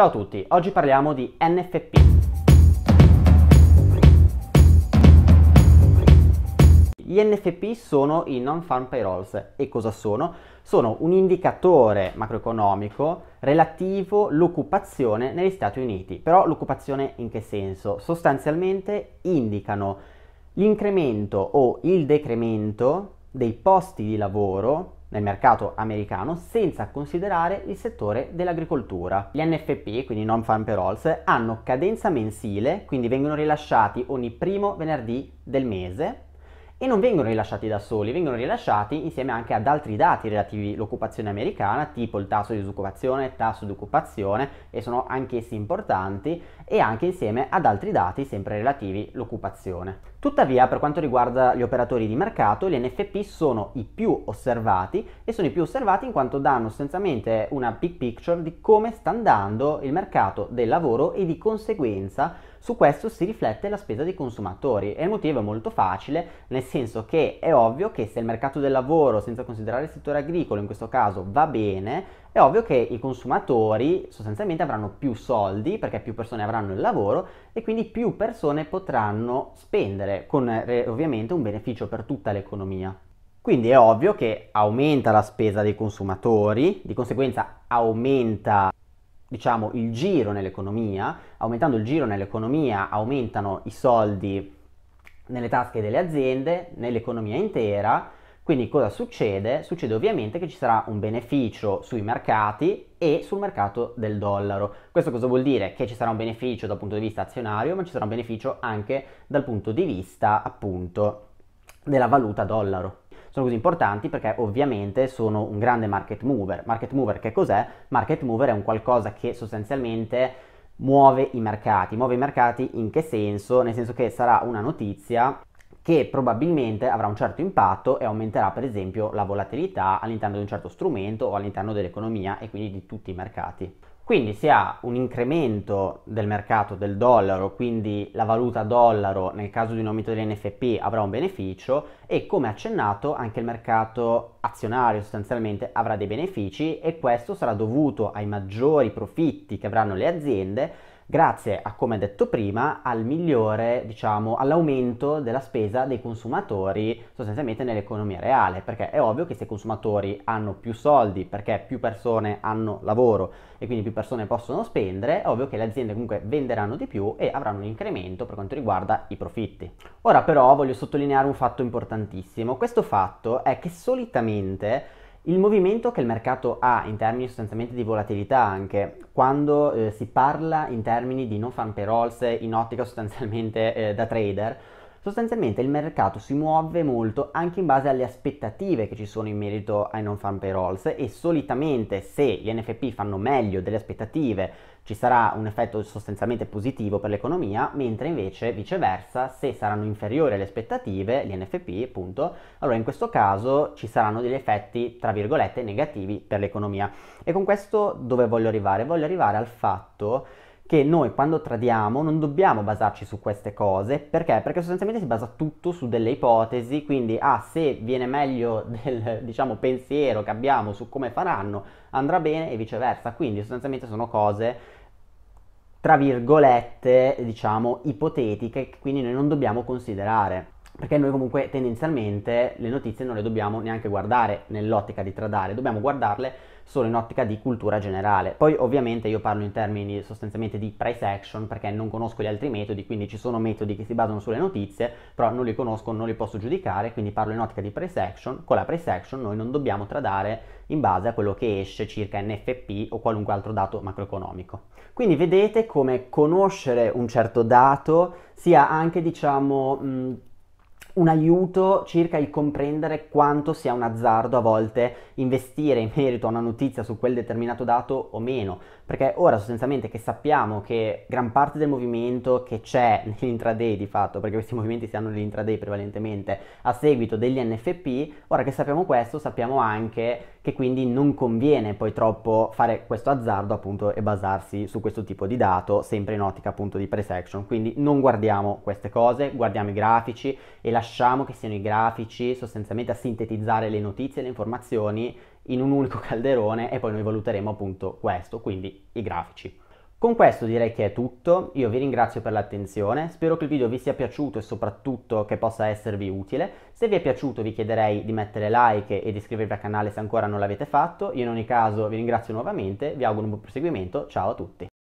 Ciao a tutti, oggi parliamo di NFP. Gli NFP sono i non-farm payrolls e cosa sono? Sono un indicatore macroeconomico relativo all'occupazione negli Stati Uniti, però l'occupazione in che senso? Sostanzialmente indicano l'incremento o il decremento dei posti di lavoro nel mercato americano senza considerare il settore dell'agricoltura. Gli NFP, quindi non farm payrolls, hanno cadenza mensile, quindi vengono rilasciati ogni primo venerdì del mese e non vengono rilasciati da soli, vengono rilasciati insieme anche ad altri dati relativi all'occupazione americana, tipo il tasso di disoccupazione, il tasso di occupazione e sono anch'essi importanti e anche insieme ad altri dati sempre relativi all'occupazione. Tuttavia, per quanto riguarda gli operatori di mercato, gli NFP sono i più osservati e sono i più osservati in quanto danno essenzialmente una big picture di come sta andando il mercato del lavoro e di conseguenza su questo si riflette la spesa dei consumatori e il motivo è molto facile, nel senso che è ovvio che se il mercato del lavoro, senza considerare il settore agricolo in questo caso, va bene, è ovvio che i consumatori sostanzialmente avranno più soldi perché più persone avranno il lavoro e quindi più persone potranno spendere, con eh, ovviamente un beneficio per tutta l'economia. Quindi è ovvio che aumenta la spesa dei consumatori, di conseguenza aumenta diciamo il giro nell'economia, aumentando il giro nell'economia aumentano i soldi nelle tasche delle aziende, nell'economia intera. Quindi cosa succede? Succede ovviamente che ci sarà un beneficio sui mercati e sul mercato del dollaro. Questo cosa vuol dire? Che ci sarà un beneficio dal punto di vista azionario, ma ci sarà un beneficio anche dal punto di vista appunto della valuta dollaro sono così importanti perché ovviamente sono un grande market mover. Market mover che cos'è? Market mover è un qualcosa che sostanzialmente muove i mercati. Muove i mercati in che senso? Nel senso che sarà una notizia che probabilmente avrà un certo impatto e aumenterà per esempio la volatilità all'interno di un certo strumento o all'interno dell'economia e quindi di tutti i mercati. Quindi si ha un incremento del mercato del dollaro, quindi la valuta dollaro nel caso di un aumento dell'NFP avrà un beneficio e come accennato anche il mercato azionario sostanzialmente avrà dei benefici e questo sarà dovuto ai maggiori profitti che avranno le aziende grazie a come detto prima al migliore, diciamo, all'aumento della spesa dei consumatori sostanzialmente nell'economia reale, perché è ovvio che se i consumatori hanno più soldi perché più persone hanno lavoro e quindi più persone possono spendere, è ovvio che le aziende comunque venderanno di più e avranno un incremento per quanto riguarda i profitti. Ora però voglio sottolineare un fatto importantissimo, questo fatto è che solitamente il movimento che il mercato ha in termini sostanzialmente di volatilità anche quando eh, si parla in termini di no fan payrolls in ottica sostanzialmente eh, da trader Sostanzialmente il mercato si muove molto anche in base alle aspettative che ci sono in merito ai non farm payrolls e solitamente se gli NFP fanno meglio delle aspettative ci sarà un effetto sostanzialmente positivo per l'economia, mentre invece viceversa se saranno inferiori alle aspettative, gli NFP appunto, allora in questo caso ci saranno degli effetti tra virgolette negativi per l'economia. E con questo dove voglio arrivare? Voglio arrivare al fatto che noi quando tradiamo non dobbiamo basarci su queste cose, perché? Perché sostanzialmente si basa tutto su delle ipotesi, quindi ah, se viene meglio del diciamo, pensiero che abbiamo su come faranno, andrà bene e viceversa, quindi sostanzialmente sono cose tra virgolette, diciamo, ipotetiche quindi noi non dobbiamo considerare perché noi comunque tendenzialmente le notizie non le dobbiamo neanche guardare nell'ottica di tradare, dobbiamo guardarle solo in ottica di cultura generale. Poi ovviamente io parlo in termini sostanzialmente di price action perché non conosco gli altri metodi, quindi ci sono metodi che si basano sulle notizie, però non li conosco, non li posso giudicare, quindi parlo in ottica di price action. Con la price action noi non dobbiamo tradare in base a quello che esce circa NFP o qualunque altro dato macroeconomico. Quindi vedete come conoscere un certo dato sia anche diciamo mh, un aiuto circa il comprendere quanto sia un azzardo a volte investire in merito a una notizia su quel determinato dato o meno, perché ora sostanzialmente che sappiamo che gran parte del movimento che c'è nell'intraday di fatto, perché questi movimenti si hanno nell'intraday prevalentemente a seguito degli NFP, ora che sappiamo questo sappiamo anche che quindi non conviene poi troppo fare questo azzardo appunto e basarsi su questo tipo di dato sempre in ottica appunto di pre-section. quindi non guardiamo queste cose, guardiamo i grafici e la lasciamo che siano i grafici sostanzialmente a sintetizzare le notizie e le informazioni in un unico calderone e poi noi valuteremo appunto questo, quindi i grafici. Con questo direi che è tutto, io vi ringrazio per l'attenzione, spero che il video vi sia piaciuto e soprattutto che possa esservi utile. Se vi è piaciuto vi chiederei di mettere like e di iscrivervi al canale se ancora non l'avete fatto, io in ogni caso vi ringrazio nuovamente, vi auguro un buon proseguimento, ciao a tutti!